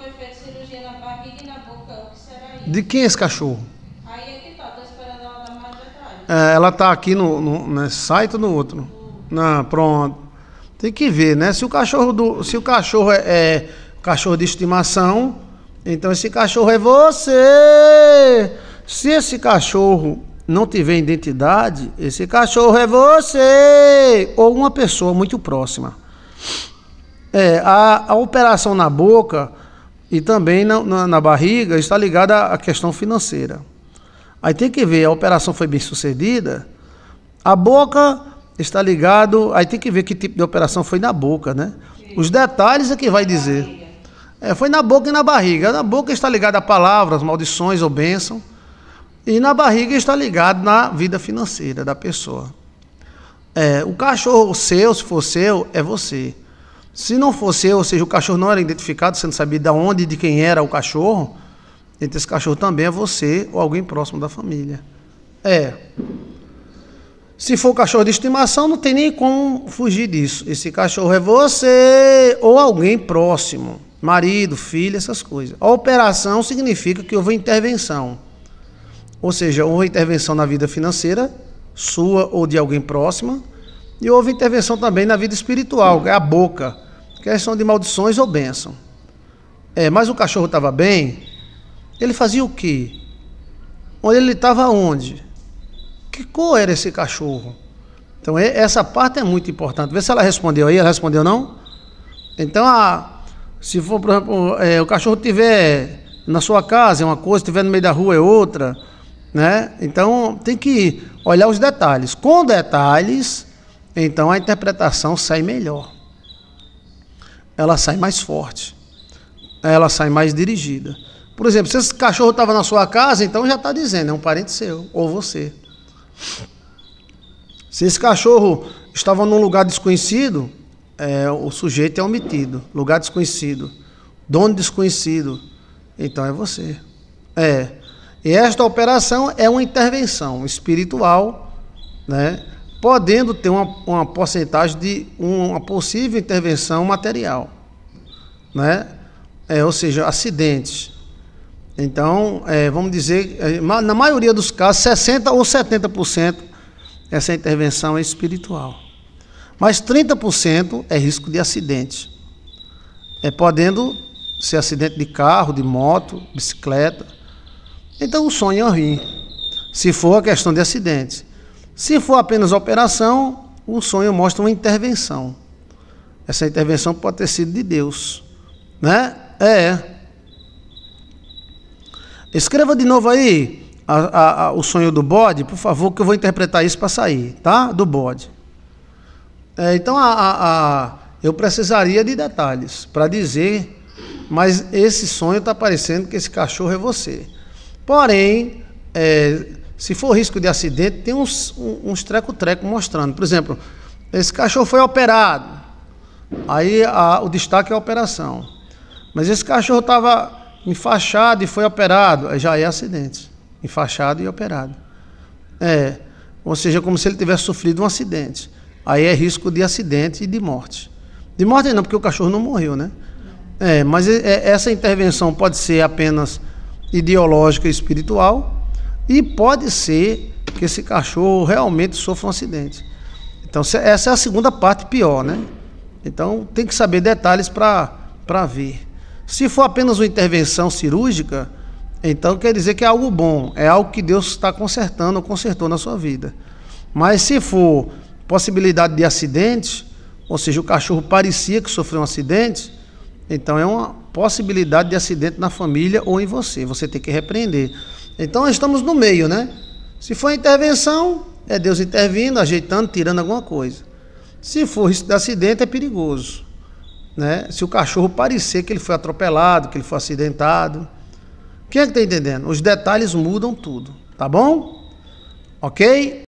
foi feita cirurgia na barriga e na boca. O que será isso? De quem é esse cachorro? Aí é que tá, tô esperando ela dar mais detalhes. É, ela tá aqui no, no nesse né, site ou no outro? Não, pronto. Tem que ver, né? Se o cachorro do, se o cachorro é, é cachorro de estimação, então esse cachorro é você. Se esse cachorro não tiver identidade, esse cachorro é você ou uma pessoa muito próxima. É, a, a operação na boca e também na, na, na barriga está ligada à questão financeira. Aí tem que ver, a operação foi bem sucedida, a boca está ligado, aí tem que ver que tipo de operação foi na boca, né? Os detalhes é que vai dizer. É, foi na boca e na barriga. Na boca está ligada a palavras, maldições ou bênção. E na barriga está ligado na vida financeira da pessoa. É, o cachorro seu, se for seu, é você. Se não fosse eu, ou seja, o cachorro não era identificado, você não sabia de onde e de quem era o cachorro, então esse cachorro também é você ou alguém próximo da família. É. Se for cachorro de estimação, não tem nem como fugir disso. Esse cachorro é você ou alguém próximo. Marido, filho, essas coisas. A operação significa que houve intervenção. Ou seja, houve intervenção na vida financeira, sua ou de alguém próxima, e houve intervenção também na vida espiritual, que é a boca, é questão de maldições ou bênção. É, mas o cachorro estava bem, ele fazia o quê? Onde ele estava onde? Que cor era esse cachorro? Então essa parte é muito importante. Vê se ela respondeu aí, ela respondeu não? Então a, se for, por exemplo, é, o cachorro tiver na sua casa é uma coisa, tiver no meio da rua é outra, né? Então tem que olhar os detalhes. Com detalhes, então a interpretação sai melhor. Ela sai mais forte. Ela sai mais dirigida. Por exemplo, se esse cachorro estava na sua casa, então já está dizendo, é um parente seu, ou você. Se esse cachorro estava num lugar desconhecido, é, o sujeito é omitido. Lugar desconhecido. Dono desconhecido. Então é você. É. E esta operação é uma intervenção espiritual, né? podendo ter uma, uma porcentagem de uma possível intervenção material, né? É, ou seja, acidentes. Então, é, vamos dizer, é, na maioria dos casos, 60% ou 70% essa intervenção é espiritual. Mas 30% é risco de acidente. É podendo ser acidente de carro, de moto, bicicleta. Então o sonho é ruim, se for a questão de acidente. Se for apenas operação, o sonho mostra uma intervenção. Essa intervenção pode ter sido de Deus, né? É. Escreva de novo aí a, a, a, o sonho do bode, por favor, que eu vou interpretar isso para sair, tá? Do bode. É, então, eu precisaria de detalhes para dizer, mas esse sonho está parecendo que esse cachorro é você. Porém, é, se for risco de acidente, tem uns, uns treco-treco mostrando. Por exemplo, esse cachorro foi operado. Aí a, o destaque é a operação. Mas esse cachorro estava enfaixado e foi operado. Aí já é acidente. Enfaixado e operado. É. Ou seja, como se ele tivesse sofrido um acidente. Aí é risco de acidente e de morte. De morte não, porque o cachorro não morreu, né? É, mas é, é, essa intervenção pode ser apenas ideológica e espiritual e pode ser que esse cachorro realmente sofra um acidente. Então, essa é a segunda parte pior, né? Então, tem que saber detalhes para ver. Se for apenas uma intervenção cirúrgica, então quer dizer que é algo bom, é algo que Deus está consertando ou consertou na sua vida. Mas se for possibilidade de acidente, ou seja, o cachorro parecia que sofreu um acidente, então é uma possibilidade de acidente na família ou em você. Você tem que repreender. Então estamos no meio, né? Se for intervenção, é Deus intervindo, ajeitando, tirando alguma coisa. Se for acidente, é perigoso. Né? Se o cachorro parecer que ele foi atropelado, que ele foi acidentado. Quem é que está entendendo? Os detalhes mudam tudo, tá bom? Ok?